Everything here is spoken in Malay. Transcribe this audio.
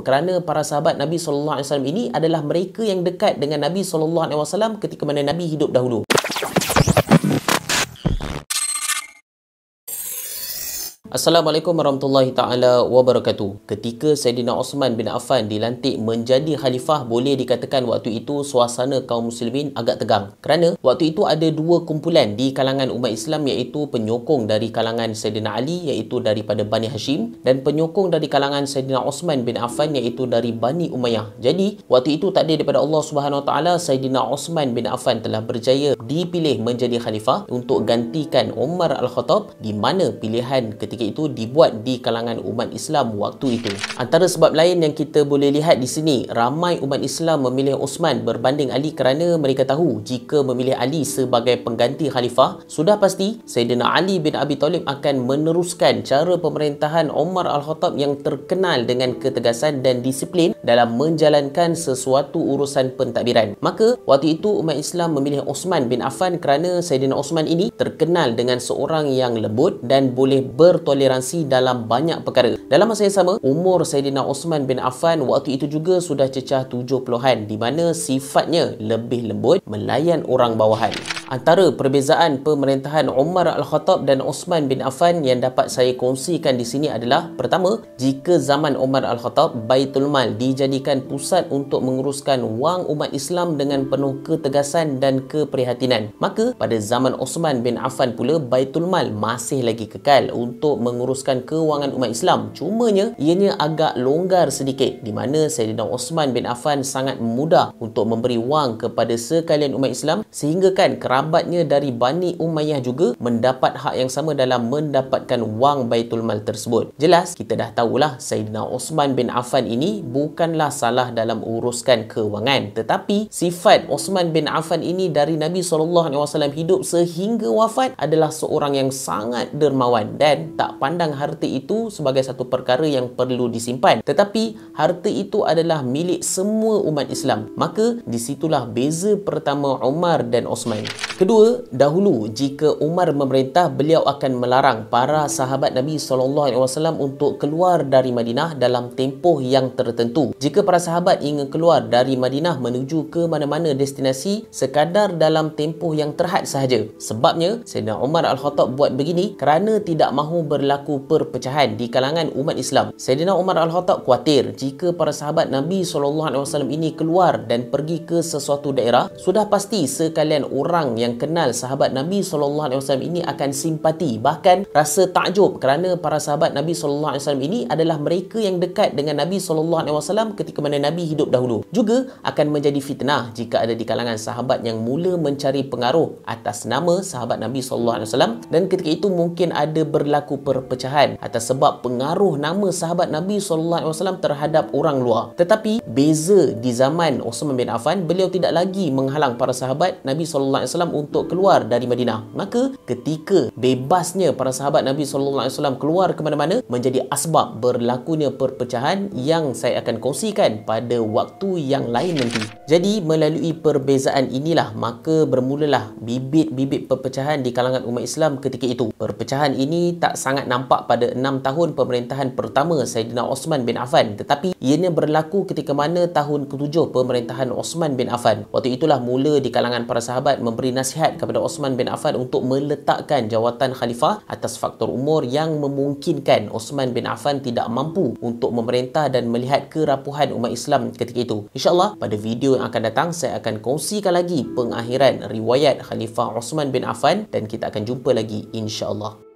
kerana para sahabat Nabi sallallahu alaihi wasallam ini adalah mereka yang dekat dengan Nabi sallallahu alaihi wasallam ketika mana Nabi hidup dahulu. Assalamualaikum warahmatullahi taala wabarakatuh. Ketika Saidina Osman bin Affan dilantik menjadi khalifah, boleh dikatakan waktu itu suasana kaum muslimin agak tegang. Kerana waktu itu ada dua kumpulan di kalangan umat Islam iaitu penyokong dari kalangan Saidina Ali iaitu daripada Bani Hashim dan penyokong dari kalangan Saidina Osman bin Affan iaitu dari Bani Umayyah. Jadi, waktu itu takdir daripada Allah Subhanahu taala Saidina Osman bin Affan telah berjaya dipilih menjadi khalifah untuk gantikan Umar Al-Khattab di mana pilihan ketika sikit itu dibuat di kalangan umat Islam waktu itu. Antara sebab lain yang kita boleh lihat di sini, ramai umat Islam memilih Osman berbanding Ali kerana mereka tahu jika memilih Ali sebagai pengganti khalifah, sudah pasti Sayyidina Ali bin Abi Talib akan meneruskan cara pemerintahan Omar Al-Khattab yang terkenal dengan ketegasan dan disiplin dalam menjalankan sesuatu urusan pentadbiran. Maka waktu itu umat Islam memilih Osman bin Affan kerana Saidina Osman ini terkenal dengan seorang yang lembut dan boleh bertoleransi dalam banyak perkara. Dalam masa yang sama, umur Saidina Osman bin Affan waktu itu juga sudah cecah 70-an di mana sifatnya lebih lembut melayan orang bawahan antara perbezaan pemerintahan Umar Al-Khattab dan Osman bin Affan yang dapat saya kongsikan di sini adalah pertama, jika zaman Umar Al-Khattab, Baitul Mal dijadikan pusat untuk menguruskan wang umat Islam dengan penuh ketegasan dan keprihatinan. Maka, pada zaman Osman bin Affan pula, Baitul Mal masih lagi kekal untuk menguruskan kewangan umat Islam. Cumanya, ianya agak longgar sedikit di mana Sayyidina Osman bin Affan sangat mudah untuk memberi wang kepada sekalian umat Islam sehingga kan kerabat kerabatnya dari Bani Umayyah juga mendapat hak yang sama dalam mendapatkan wang Baitul Mal tersebut. Jelas, kita dah tahulah Sayyidina Osman bin Affan ini bukanlah salah dalam uruskan kewangan. Tetapi, sifat Osman bin Affan ini dari Nabi SAW hidup sehingga wafat adalah seorang yang sangat dermawan dan tak pandang harta itu sebagai satu perkara yang perlu disimpan. Tetapi, harta itu adalah milik semua umat Islam. Maka, disitulah beza pertama Umar dan Osman. Kedua, dahulu jika Umar memerintah, beliau akan melarang para sahabat Nabi SAW untuk keluar dari Madinah dalam tempoh yang tertentu. Jika para sahabat ingin keluar dari Madinah menuju ke mana-mana destinasi sekadar dalam tempoh yang terhad sahaja. Sebabnya, Sayyidina Umar Al-Khattab buat begini kerana tidak mahu berlaku perpecahan di kalangan umat Islam. Sayyidina Umar Al-Khattab khuatir jika para sahabat Nabi SAW ini keluar dan pergi ke sesuatu daerah, sudah pasti sekalian orang yang yang kenal sahabat Nabi sallallahu alaihi wasallam ini akan simpati bahkan rasa takjub kerana para sahabat Nabi sallallahu alaihi wasallam ini adalah mereka yang dekat dengan Nabi sallallahu alaihi wasallam ketika mana Nabi hidup dahulu. Juga akan menjadi fitnah jika ada di kalangan sahabat yang mula mencari pengaruh atas nama sahabat Nabi sallallahu alaihi wasallam dan ketika itu mungkin ada berlaku perpecahan atas sebab pengaruh nama sahabat Nabi sallallahu alaihi wasallam terhadap orang luar. Tetapi beza di zaman Osman bin Affan beliau tidak lagi menghalang para sahabat Nabi sallallahu alaihi wasallam untuk keluar dari Madinah maka ketika bebasnya para sahabat Nabi sallallahu alaihi wasallam keluar ke mana-mana menjadi asbab berlakunya perpecahan yang saya akan kongsikan pada waktu yang lain nanti jadi melalui perbezaan inilah maka bermulalah bibit-bibit perpecahan di kalangan umat Islam ketika itu perpecahan ini tak sangat nampak pada 6 tahun pemerintahan pertama Saidina Osman bin Affan tetapi ianya berlaku ketika mana tahun ke-7 pemerintahan Osman bin Affan. Waktu itulah mula di kalangan para sahabat memberi nasihat kepada Osman bin Affan untuk meletakkan jawatan khalifah atas faktor umur yang memungkinkan Osman bin Affan tidak mampu untuk memerintah dan melihat kerapuhan umat Islam ketika itu. InsyaAllah pada video yang akan datang saya akan kongsikan lagi pengakhiran riwayat khalifah Osman bin Affan dan kita akan jumpa lagi insyaAllah.